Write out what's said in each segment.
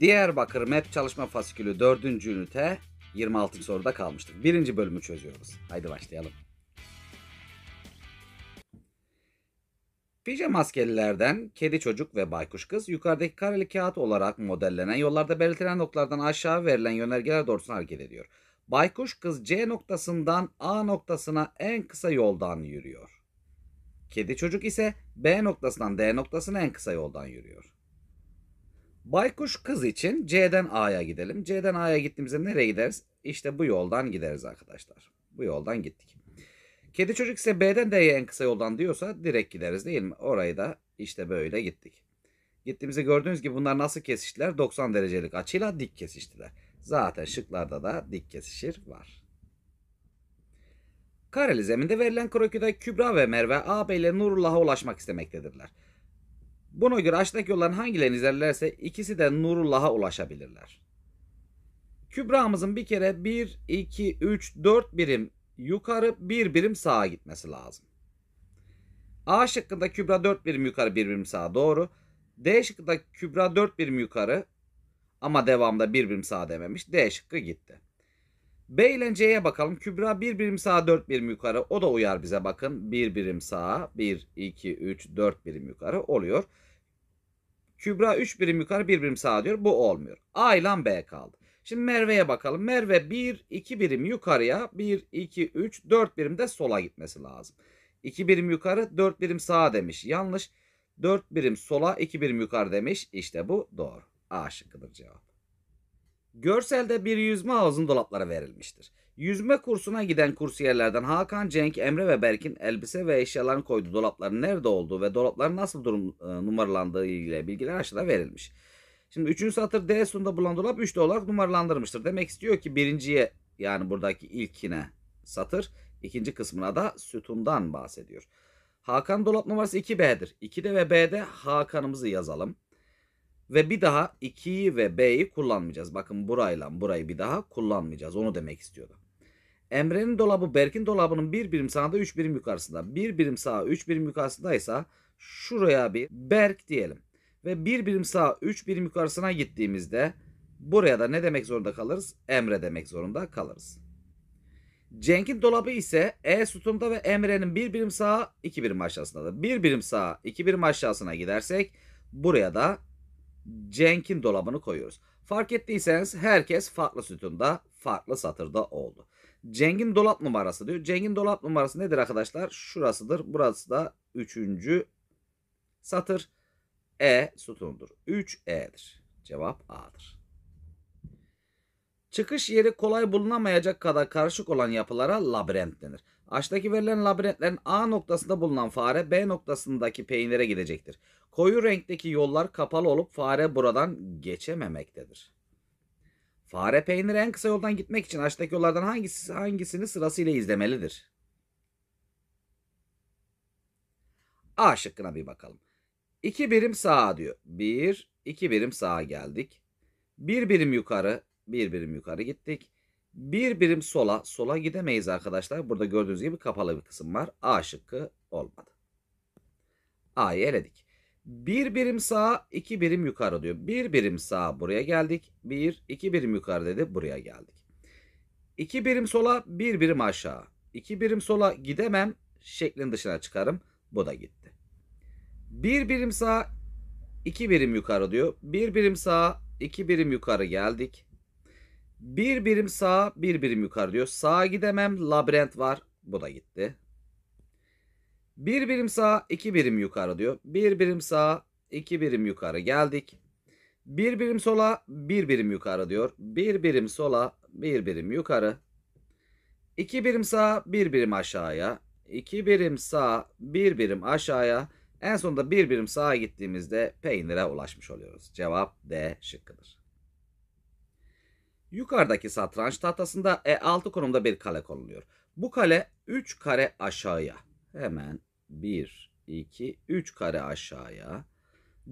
Diyarbakır Map çalışma fasikülü 4. ünite 26. soruda kalmıştık. Birinci bölümü çözüyoruz. Haydi başlayalım. Pijama maskelilerden kedi çocuk ve baykuş kız yukarıdaki kareli kağıt olarak modellenen yollarda belirtilen noktalardan aşağı verilen yönergeler doğrultusunda hareket ediyor. Baykuş kız C noktasından A noktasına en kısa yoldan yürüyor. Kedi çocuk ise B noktasından D noktasına en kısa yoldan yürüyor. Baykuş kız için C'den A'ya gidelim. C'den A'ya gittiğimizde nereye gideriz? İşte bu yoldan gideriz arkadaşlar. Bu yoldan gittik. Kedi çocuk ise B'den D'ye en kısa yoldan diyorsa direkt gideriz değil mi? Orayı da işte böyle gittik. Gittiğimizde gördüğünüz gibi bunlar nasıl kesiştiler? 90 derecelik açıyla dik kesiştiler. Zaten şıklarda da dik kesişir var. Kareli zeminde verilen krokide Kübra ve Merve A ile Nurullah'a ulaşmak istemektedirler. Buna göre aşağıdaki yolların hangilerini izlerlerse ikisi de Nurullah'a ulaşabilirler. Kübramızın bir kere 1, 2, 3, 4 birim yukarı bir birim sağa gitmesi lazım. A şıkkında Kübra 4 birim yukarı bir birim sağa doğru. D şıkkında Kübra 4 birim yukarı ama devamda bir birim sağa dememiş. D şıkkı gitti. B ile C'ye bakalım. Kübra 1 bir birim sağa 4 birim yukarı. O da uyar bize bakın. 1 bir birim sağa 1, 2, 3, 4 birim yukarı oluyor. Kübra 3 birim yukarı 1 birim sağa diyor. Bu olmuyor. A ile B kaldı. Şimdi Merve'ye bakalım. Merve 1, 2 birim yukarıya 1, 2, 3, 4 birim de sola gitmesi lazım. 2 birim yukarı 4 birim sağa demiş. Yanlış. 4 birim sola 2 birim yukarı demiş. İşte bu doğru. A şıkkıdır cevap. Görselde bir yüzme havuzun dolapları verilmiştir. Yüzme kursuna giden kursiyerlerden Hakan, Cenk, Emre ve Berk'in elbise ve eşyalarını koyduğu dolapların nerede olduğu ve dolapların nasıl durum e, numaralandığı ile bilgiler aşağıda verilmiş. Şimdi 3. satır D sonunda bulan dolap 3 olarak numaralandırmıştır. Demek istiyor ki birinciye yani buradaki ilkine satır, ikinci kısmına da sütundan bahsediyor. Hakan dolap numarası 2B'dir. 2'de ve B'de Hakan'ımızı yazalım. Ve bir daha 2'yi ve B'yi kullanmayacağız. Bakın burayla burayı bir daha kullanmayacağız. Onu demek istiyordu. Emre'nin dolabı Berk'in dolabının bir birim sağında 3 birim yukarısında. Bir birim sağa 3 birim yukarısındaysa şuraya bir Berk diyelim. Ve bir birim sağa 3 birim yukarısına gittiğimizde buraya da ne demek zorunda kalırız? Emre demek zorunda kalırız. Cenk'in dolabı ise E sütunda ve Emre'nin bir birim sağa 2 birim aşağısındadır. Bir birim sağa 2 birim aşağısına gidersek buraya da Cenk'in dolabını koyuyoruz. Fark ettiyseniz herkes farklı sütunda farklı satırda oldu. Cengin dolap numarası diyor. Cengin dolap numarası nedir arkadaşlar? Şurasıdır. Burası da 3. satır. E sütundur. 3 E'dir. Cevap A'dır. Çıkış yeri kolay bulunamayacak kadar karışık olan yapılara labirent denir. Aşağıdaki verilen labirentlerin A noktasında bulunan fare B noktasındaki peynire gidecektir. Koyu renkteki yollar kapalı olup fare buradan geçememektedir. Fare peyniri en kısa yoldan gitmek için aşağıdaki yollardan hangisi, hangisini sırasıyla izlemelidir? A şıkkına bir bakalım. 2 birim sağa diyor. 1, 2 birim sağa geldik. 1 birim yukarı, 1 birim yukarı gittik. 1 birim sola, sola gidemeyiz arkadaşlar. Burada gördüğünüz gibi kapalı bir kısım var. A şıkkı olmadı. A'yı eledik. Bir birim sağa, iki birim yukarı diyor. Bir birim sağa buraya geldik. Bir, iki birim yukarı dedi buraya geldik. İki birim sola, bir birim aşağı. İki birim sola gidemem. Şeklin dışına çıkarım. Bu da gitti. Bir birim sağa, iki birim yukarı diyor. Bir birim sağa, iki birim yukarı geldik. Bir birim sağa, bir birim yukarı diyor. Sağa gidemem. Labirent var. Bu da gitti. Bir birim sağa iki birim yukarı diyor. Bir birim sağa iki birim yukarı geldik. Bir birim sola bir birim yukarı diyor. Bir birim sola bir birim yukarı. İki birim sağa bir birim aşağıya. İki birim sağa bir birim aşağıya. En sonunda bir birim sağa gittiğimizde peynire ulaşmış oluyoruz. Cevap D şıkkıdır. Yukarıdaki satranç tahtasında E6 konumda bir kale konuluyor. Bu kale 3 kare aşağıya. Hemen 1, 2, 3 kare aşağıya.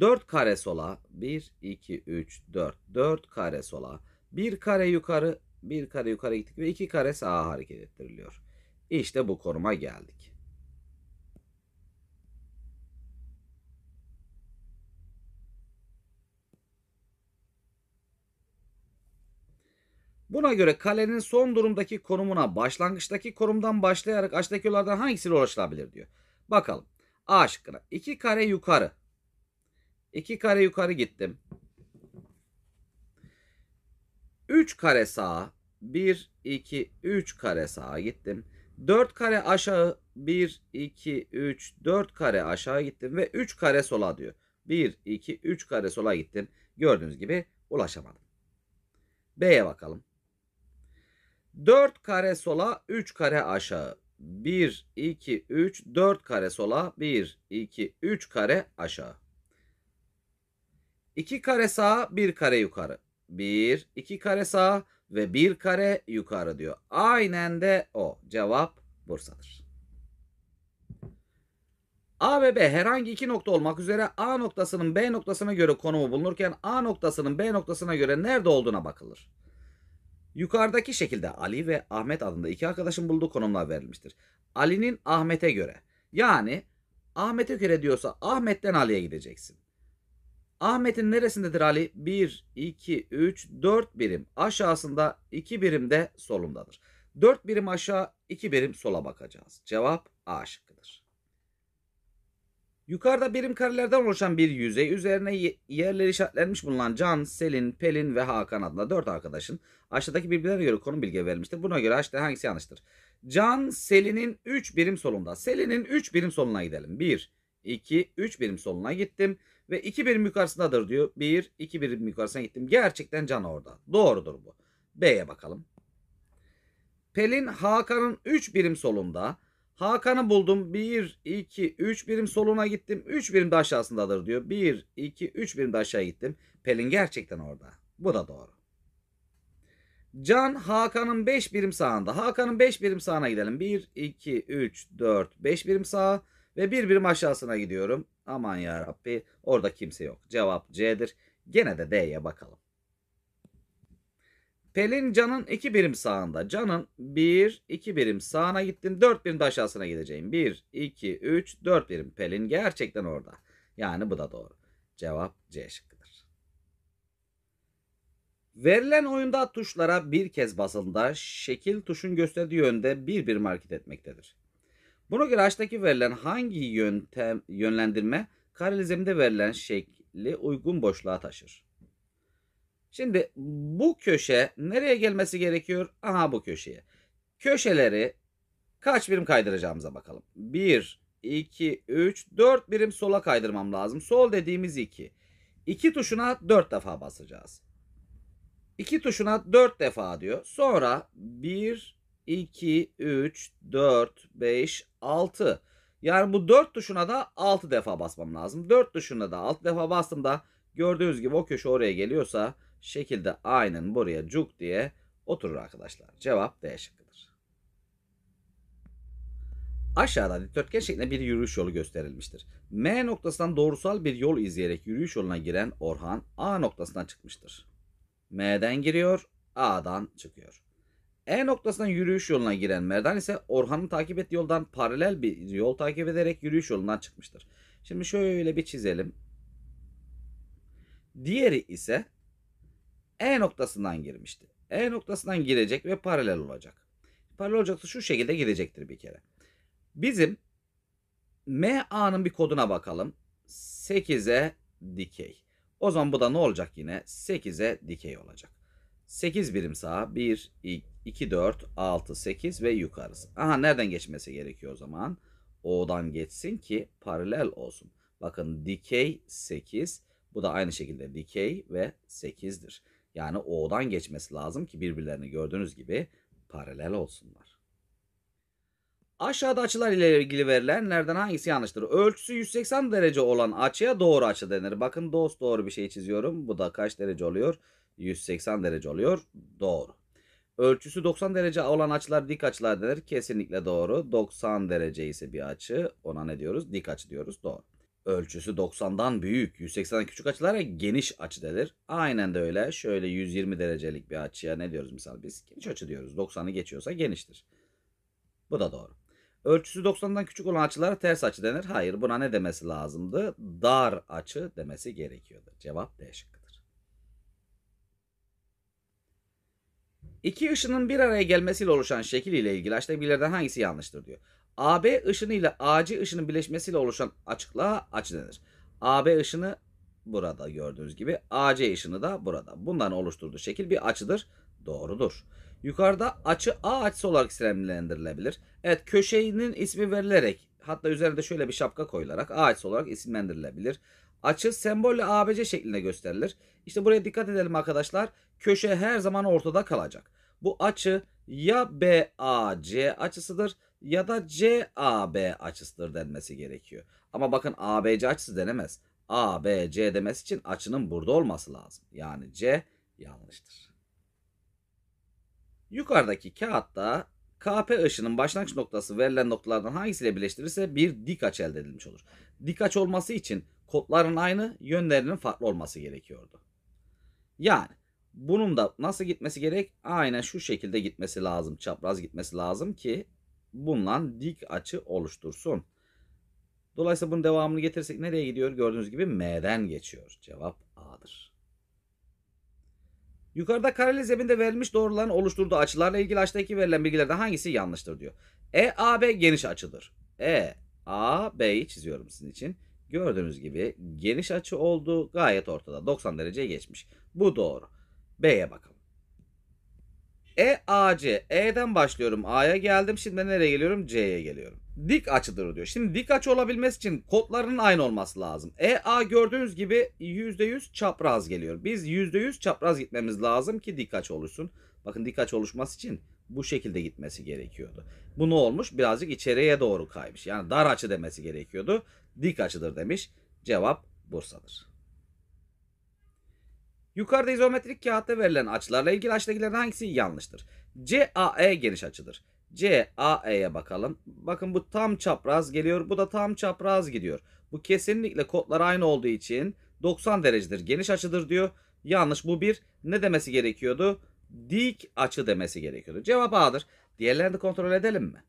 4 kare sola. 1, 2, 3, 4. 4 kare sola. 1 kare yukarı. 1 kare yukarı gittik ve 2 kare sağa hareket ettiriliyor. İşte bu koruma geldik. Buna göre kalenin son durumdaki konumuna başlangıçtaki konumdan başlayarak aşağıdaki yollardan hangisiyle ulaşılabilir diyor. Bakalım. A şıkkına. 2 kare yukarı. 2 kare yukarı gittim. 3 kare sağa. 1, 2, 3 kare sağa gittim. 4 kare aşağı 1, 2, 3, 4 kare aşağı gittim ve 3 kare sola diyor. 1, 2, 3 kare sola gittim. Gördüğünüz gibi ulaşamadım. B'ye bakalım. 4 kare sola 3 kare aşağı. 1, 2, 3, 4 kare sola. 1, 2, 3 kare aşağı. 2 kare sağa 1 kare yukarı. 1, 2 kare sağa ve 1 kare yukarı diyor. Aynen de o. Cevap Bursa'dır. A ve B herhangi iki nokta olmak üzere A noktasının B noktasına göre konumu bulunurken A noktasının B noktasına göre nerede olduğuna bakılır. Yukarıdaki şekilde Ali ve Ahmet adında iki arkadaşın bulduğu konumlar verilmiştir. Ali'nin Ahmet'e göre. Yani Ahmet'e göre diyorsa Ahmet'ten Ali'ye gideceksin. Ahmet'in neresindedir Ali? 1, 2, 3, 4 birim. Aşağısında 2 birim de solundadır. 4 birim aşağı 2 birim sola bakacağız. Cevap A şıkkıdır. Yukarıda birim karelerden oluşan bir yüzey üzerine yerleri işaretlenmiş bulunan Can, Selin, Pelin ve Hakan adlı dört arkadaşın aşağıdaki birbirlerine göre konum bilgi verilmiştir. Buna göre aşağıda hangisi yanlıştır? Can Selin'in 3 birim solunda. Selin'in 3 birim soluna gidelim. 1, 2, 3 birim soluna gittim ve 2 birim yukarısındadır diyor. 1, 2 birim yukarısına gittim. Gerçekten Can orada. Doğrudur bu. B'ye bakalım. Pelin Hakan'ın 3 birim solunda. Hakan'ı buldum. 1, 2, 3 birim soluna gittim. 3 birim de aşağısındadır diyor. 1, 2, 3 birim de aşağı gittim. Pelin gerçekten orada. Bu da doğru. Can Hakan'ın 5 birim sağında. Hakan'ın 5 birim sağına gidelim. 1, 2, 3, 4, 5 birim sağa ve 1 bir birim aşağısına gidiyorum. Aman ya Rabbi orada kimse yok. Cevap C'dir. Gene de D'ye bakalım. Pelin Can'ın 2 birim sağında. Can'ın 1, 2 birim sağına gittin. 4 birim de aşağısına gideceğim. 1, 2, 3, 4 birim. Pelin gerçekten orada. Yani bu da doğru. Cevap C şıkkıdır. Verilen oyunda tuşlara bir kez basıldığında şekil tuşun gösterdiği yönde bir birim hareket etmektedir. Buna göre açtaki verilen hangi yöntem, yönlendirme karealizmde verilen şekli uygun boşluğa taşır? Şimdi bu köşe nereye gelmesi gerekiyor? Aha bu köşeye. Köşeleri kaç birim kaydıracağımıza bakalım. 1, 2, 3, 4 birim sola kaydırmam lazım. Sol dediğimiz 2. 2 tuşuna 4 defa basacağız. 2 tuşuna 4 defa diyor. Sonra 1, 2, 3, 4, 5, 6. Yani bu 4 tuşuna da 6 defa basmam lazım. 4 tuşuna da 6 defa bastığımda gördüğünüz gibi o köşe oraya geliyorsa şekilde aynen buraya cuk diye oturur arkadaşlar. Cevap D şıkkıdır. Aşağıda dikdörtgen şeklinde bir yürüyüş yolu gösterilmiştir. M noktasından doğrusal bir yol izleyerek yürüyüş yoluna giren Orhan A noktasından çıkmıştır. M'den giriyor, A'dan çıkıyor. E noktasından yürüyüş yoluna giren Merdan ise Orhan'ın takip ettiği yoldan paralel bir yol takip ederek yürüyüş yolundan çıkmıştır. Şimdi şöyle bir çizelim. Diğeri ise e noktasından girmişti. E noktasından girecek ve paralel olacak. Paralel olacaksa şu şekilde gidecektir bir kere. Bizim MA'nın bir koduna bakalım. 8'e dikey. O zaman bu da ne olacak yine? 8'e dikey olacak. 8 birim sağa 1, 2, 4, 6, 8 ve yukarısı. Aha nereden geçmesi gerekiyor o zaman? O'dan geçsin ki paralel olsun. Bakın dikey 8. Bu da aynı şekilde dikey ve 8'dir. Yani O'dan geçmesi lazım ki birbirlerini gördüğünüz gibi paralel olsunlar. Aşağıda açılar ile ilgili verilenlerden hangisi yanlıştır? Ölçüsü 180 derece olan açıya doğru açı denir. Bakın dost doğru bir şey çiziyorum. Bu da kaç derece oluyor? 180 derece oluyor. Doğru. Ölçüsü 90 derece olan açılar dik açılar denir. Kesinlikle doğru. 90 derece ise bir açı. Ona ne diyoruz? Dik açı diyoruz. Doğru. Ölçüsü 90'dan büyük, 180'den küçük açılara geniş açı denir. Aynen de öyle. Şöyle 120 derecelik bir açıya ne diyoruz misal biz? Geniş açı diyoruz. 90'ı geçiyorsa geniştir. Bu da doğru. Ölçüsü 90'dan küçük olan açılara ters açı denir. Hayır buna ne demesi lazımdı? Dar açı demesi gerekiyordu. Cevap D şıkkıdır. İki ışının bir araya gelmesiyle oluşan şekil ile ilgili açıda bilgilerden hangisi yanlıştır diyor. AB ışını ile AC ışının birleşmesiyle oluşan açıklığa açı denir. AB ışını burada gördüğünüz gibi AC ışını da burada. Bundan oluşturduğu şekil bir açıdır. Doğrudur. Yukarıda açı A açısı olarak isimlendirilebilir. Evet köşenin ismi verilerek hatta üzerinde şöyle bir şapka koyularak A açısı olarak isimlendirilebilir. Açı sembolle ABC şeklinde gösterilir. İşte buraya dikkat edelim arkadaşlar. Köşe her zaman ortada kalacak. Bu açı ya BAC açısıdır ya da CAB açısıdır denmesi gerekiyor. Ama bakın ABC açısı denemez. ABC demesi için açının burada olması lazım. Yani C yanlıştır. Yukarıdaki kağıtta KP ışının başlangıç noktası verilen noktalardan hangisiyle birleştirirse bir dik aç elde edilmiş olur. Dik aç olması için kodların aynı, yönlerinin farklı olması gerekiyordu. Yani bunun da nasıl gitmesi gerek? Aynen şu şekilde gitmesi lazım. Çapraz gitmesi lazım ki bulunan dik açı oluştursun. Dolayısıyla bunun devamını getirsek nereye gidiyor? Gördüğünüz gibi M'den geçiyor. Cevap A'dır. Yukarıda kareli zeminde verilmiş doğruların oluşturduğu açılarla ilgili açtaki verilen bilgilerden hangisi yanlıştır diyor. EAB geniş açıdır. E, çiziyorum sizin için. Gördüğünüz gibi geniş açı oldu. Gayet ortada. 90 dereceye geçmiş. Bu doğru. B'ye bakalım. E, A, C. E'den başlıyorum. A'ya geldim. Şimdi ben nereye geliyorum? C'ye geliyorum. Dik açıdır diyor. Şimdi dik açı olabilmesi için kodlarının aynı olması lazım. E, A gördüğünüz gibi %100 çapraz geliyor. Biz %100 çapraz gitmemiz lazım ki dik açı oluşsun. Bakın dik açı oluşması için bu şekilde gitmesi gerekiyordu. Bu ne olmuş? Birazcık içeriye doğru kaymış. Yani dar açı demesi gerekiyordu. Dik açıdır demiş. Cevap Bursa'dır. Yukarıda izometrik kağıtta verilen açılarla ilgili aşağıdakilerden hangisi yanlıştır? CAE geniş açıdır. CAE'ye bakalım. Bakın bu tam çapraz geliyor. Bu da tam çapraz gidiyor. Bu kesinlikle kodlar aynı olduğu için 90 derecedir. Geniş açıdır diyor. Yanlış bu bir. Ne demesi gerekiyordu? Dik açı demesi gerekiyordu. Cevap A'dır. Diğerlerini de kontrol edelim mi?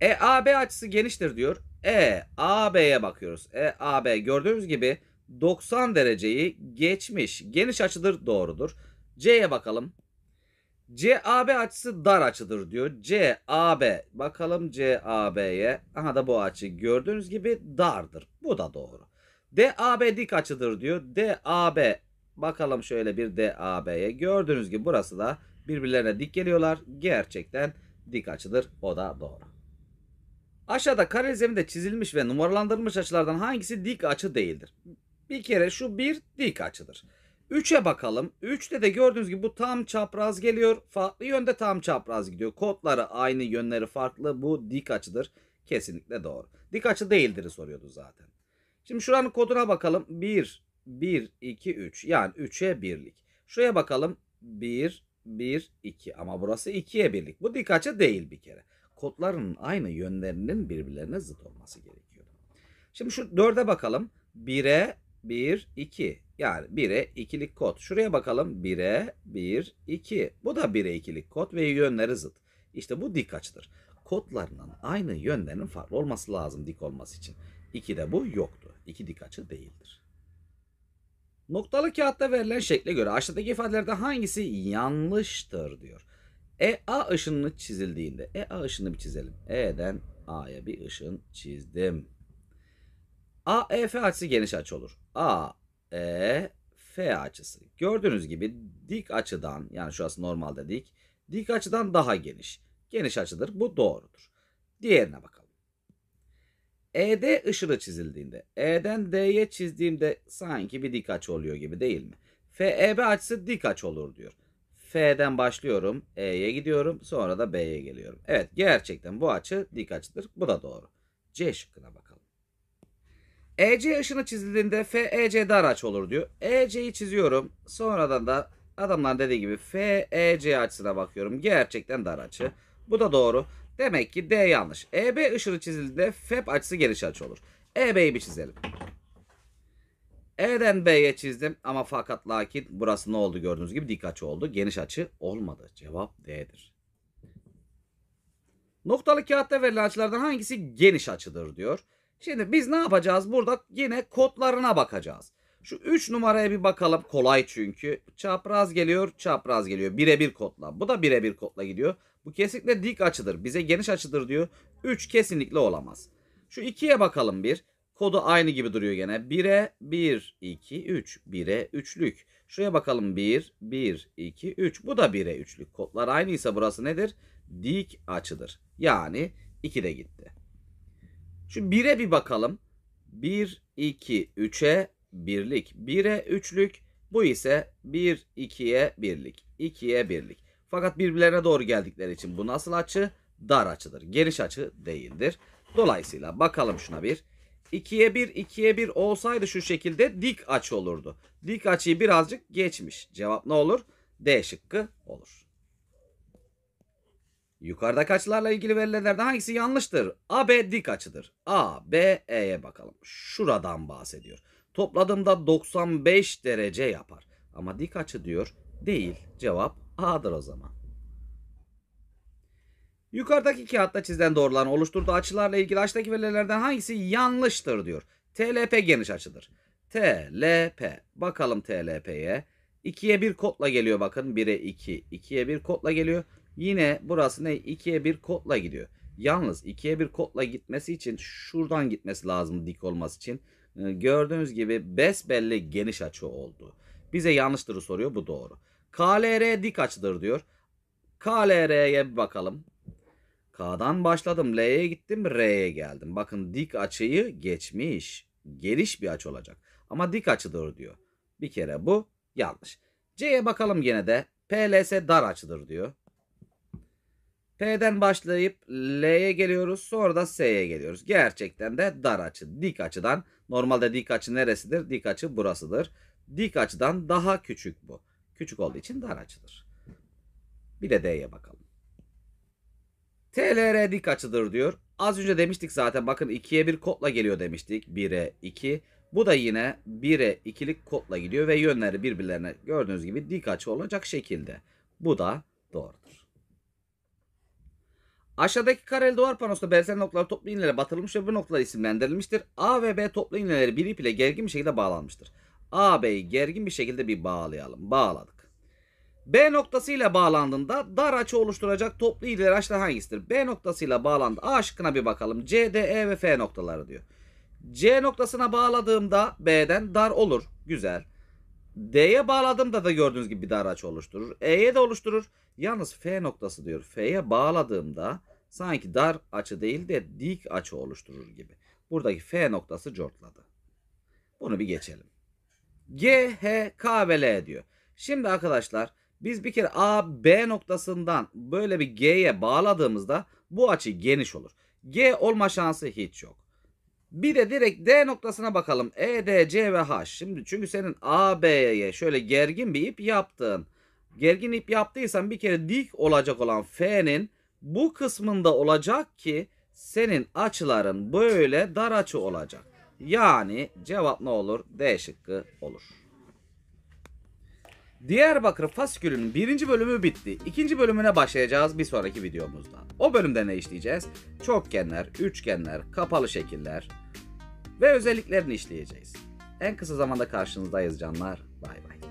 EAB açısı geniştir diyor. EAB'ye bakıyoruz. EAB gördüğünüz gibi 90 dereceyi geçmiş. Geniş açıdır doğrudur. C'ye bakalım. CAB açısı dar açıdır diyor. CAB bakalım CAB'ye. Aha da bu açı gördüğünüz gibi dardır. Bu da doğru. DAB dik açıdır diyor. DAB bakalım şöyle bir DAB'ye. Gördüğünüz gibi burası da birbirlerine dik geliyorlar. Gerçekten dik açıdır. O da doğru. Aşağıda kare zeminde çizilmiş ve numaralandırılmış açılardan hangisi dik açı değildir? Bir kere şu bir dik açıdır. 3'e bakalım. 3'te de gördüğünüz gibi bu tam çapraz geliyor. Farklı yönde tam çapraz gidiyor. Kodları aynı, yönleri farklı. Bu dik açıdır. Kesinlikle doğru. Dik açı değildir soruyordu zaten. Şimdi şuranın koduna bakalım. 1, 1, 2, 3. Yani 3'e birlik. Şuraya bakalım. 1, 1, 2. Ama burası 2'ye birlik. Bu dik açı değil bir kere. Kodların aynı yönlerinin birbirlerine zıt olması gerekiyor. Şimdi şu 4'e bakalım. 1'e 1, 2. Yani 1'e 2'lik kod. Şuraya bakalım. 1'e 1, 2. Bu da 1'e 2'lik kod ve yönleri zıt. İşte bu dik açıdır. Kodlarının aynı yönlerinin farklı olması lazım dik olması için. 2'de bu yoktu. 2 dik açı değildir. Noktalı kağıtta verilen şekle göre aşağıdaki ifadelerde hangisi yanlıştır diyor. EA ışını çizildiğinde EA ışını bir çizelim. E'den A'ya bir ışın çizdim. AEF açısı geniş açı olur. A, E, F açısı. Gördüğünüz gibi dik açıdan yani şurası normalde dik. Dik açıdan daha geniş. Geniş açıdır. Bu doğrudur. Diğerine bakalım. E'de ışılı çizildiğinde E'den D'ye çizdiğimde sanki bir dik açı oluyor gibi değil mi? FEB açısı dik aç olur diyor. F'den başlıyorum, E'ye gidiyorum, sonra da B'ye geliyorum. Evet, gerçekten bu açı dik açıdır. Bu da doğru. C şıkkına bakalım. EC ışını çizildiğinde FEC'de araç olur diyor. EC'yi çiziyorum. Sonradan da adamlar dediği gibi FEC açısına bakıyorum. Gerçekten dar açı. Bu da doğru. Demek ki D yanlış. EB ışını çizildiğinde FEP açısı geniş açı olur. EB'yi bir çizelim. E'den B'ye çizdim ama fakat lakin burası ne oldu gördüğünüz gibi dik açı oldu. Geniş açı olmadı. Cevap D'dir. Noktalı kağıtta verilen açılardan hangisi geniş açıdır diyor. Şimdi biz ne yapacağız? Burada yine kodlarına bakacağız. Şu 3 numaraya bir bakalım. Kolay çünkü. Çapraz geliyor, çapraz geliyor. Birebir kodla. Bu da birebir kodla gidiyor. Bu kesinlikle dik açıdır. Bize geniş açıdır diyor. 3 kesinlikle olamaz. Şu 2'ye bakalım bir. Kodu aynı gibi duruyor gene. 1'e 1, 2, 3. 1'e 3'lük. Şuraya bakalım 1, 1, 2, 3. Bu da 1'e 3'lük. Kodlar aynıysa burası nedir? Dik açıdır. Yani 2 de gitti. Şu 1'e bir bakalım. 1, 2, 3'e birlik. 1'e üçlük. Bu ise 1, 2'ye birlik. 2'ye birlik. Fakat birbirlerine doğru geldikleri için bu nasıl açı? Dar açıdır. Geniş açı değildir. Dolayısıyla bakalım şuna bir. 2'ye 1, 2'ye 1 olsaydı şu şekilde dik açı olurdu. Dik açıyı birazcık geçmiş. Cevap ne olur? D şıkkı olur. Yukarıdaki açılarla ilgili verilerden hangisi yanlıştır? A, dik açıdır. A, B, E'ye bakalım. Şuradan bahsediyor. Topladığımda 95 derece yapar. Ama dik açı diyor. Değil. Cevap A'dır o zaman. Yukarıdaki kağıtta çizilen doğruların oluşturduğu açılarla ilgili açtaki verilerden hangisi yanlıştır diyor. TLP geniş açıdır. TLP. Bakalım TLP'ye. 2'ye 1 kodla geliyor bakın. 1'e 2. 2'ye 1 kodla geliyor. Yine burası ne? 2'ye 1 kotla gidiyor. Yalnız 2'ye 1 kotla gitmesi için şuradan gitmesi lazım dik olması için. Ee, gördüğünüz gibi besbelli geniş açı oldu. Bize yanlıştırı soruyor. Bu doğru. KLR dik açıdır diyor. KLR'ye bir bakalım. K'dan başladım. L'ye gittim. R'ye geldim. Bakın dik açıyı geçmiş. Geniş bir açı olacak. Ama dik açıdır diyor. Bir kere bu yanlış. C'ye bakalım gene de. PLS dar açıdır diyor. P'den başlayıp L'ye geliyoruz. Sonra da S'ye geliyoruz. Gerçekten de dar açı, dik açıdan. Normalde dik açı neresidir? Dik açı burasıdır. Dik açıdan daha küçük bu. Küçük olduğu için dar açıdır. Bir de D'ye bakalım. TLR dik açıdır diyor. Az önce demiştik zaten bakın 2'ye 1 kodla geliyor demiştik. 1'e 2. Bu da yine 1'e 2'lik kodla gidiyor ve yönleri birbirlerine gördüğünüz gibi dik açı olacak şekilde. Bu da doğru. Aşağıdaki kareli duvar panosunda benzer noktalar toplu iğnelerle batırılmış ve bu noktalar isimlendirilmiştir. A ve B toplu iğneleri bir ip ile gergin bir şekilde bağlanmıştır. A B'yi gergin bir şekilde bir bağlayalım. Bağladık. B noktasıyla bağlandığında dar açı oluşturacak toplu iğneler açıdan hangisidir? B noktasıyla bağlandı. A şıkkına bir bakalım. C, D, E ve F noktaları diyor. C noktasına bağladığımda B'den dar olur. Güzel. D'ye bağladığımda da gördüğünüz gibi bir dar açı oluşturur. E'ye de oluşturur. Yalnız F noktası diyor. F'ye bağladığımda sanki dar açı değil de dik açı oluşturur gibi. Buradaki F noktası cortladı. Bunu bir geçelim. G, H, K ve L diyor. Şimdi arkadaşlar biz bir kere A, B noktasından böyle bir G'ye bağladığımızda bu açı geniş olur. G olma şansı hiç yok. Bir de direkt D noktasına bakalım. E, D, C ve H. Şimdi çünkü senin A, B'ye şöyle gergin bir ip yaptın. Gergin ip yaptıysan bir kere dik olacak olan F'nin bu kısmında olacak ki senin açıların böyle dar açı olacak. Yani cevap ne olur? D şıkkı olur. Diyarbakır Fasikül'ün birinci bölümü bitti. İkinci bölümüne başlayacağız bir sonraki videomuzda. O bölümde ne işleyeceğiz? Çokgenler, üçgenler, kapalı şekiller ve özelliklerini işleyeceğiz. En kısa zamanda karşınızdayız canlar. Bay bay.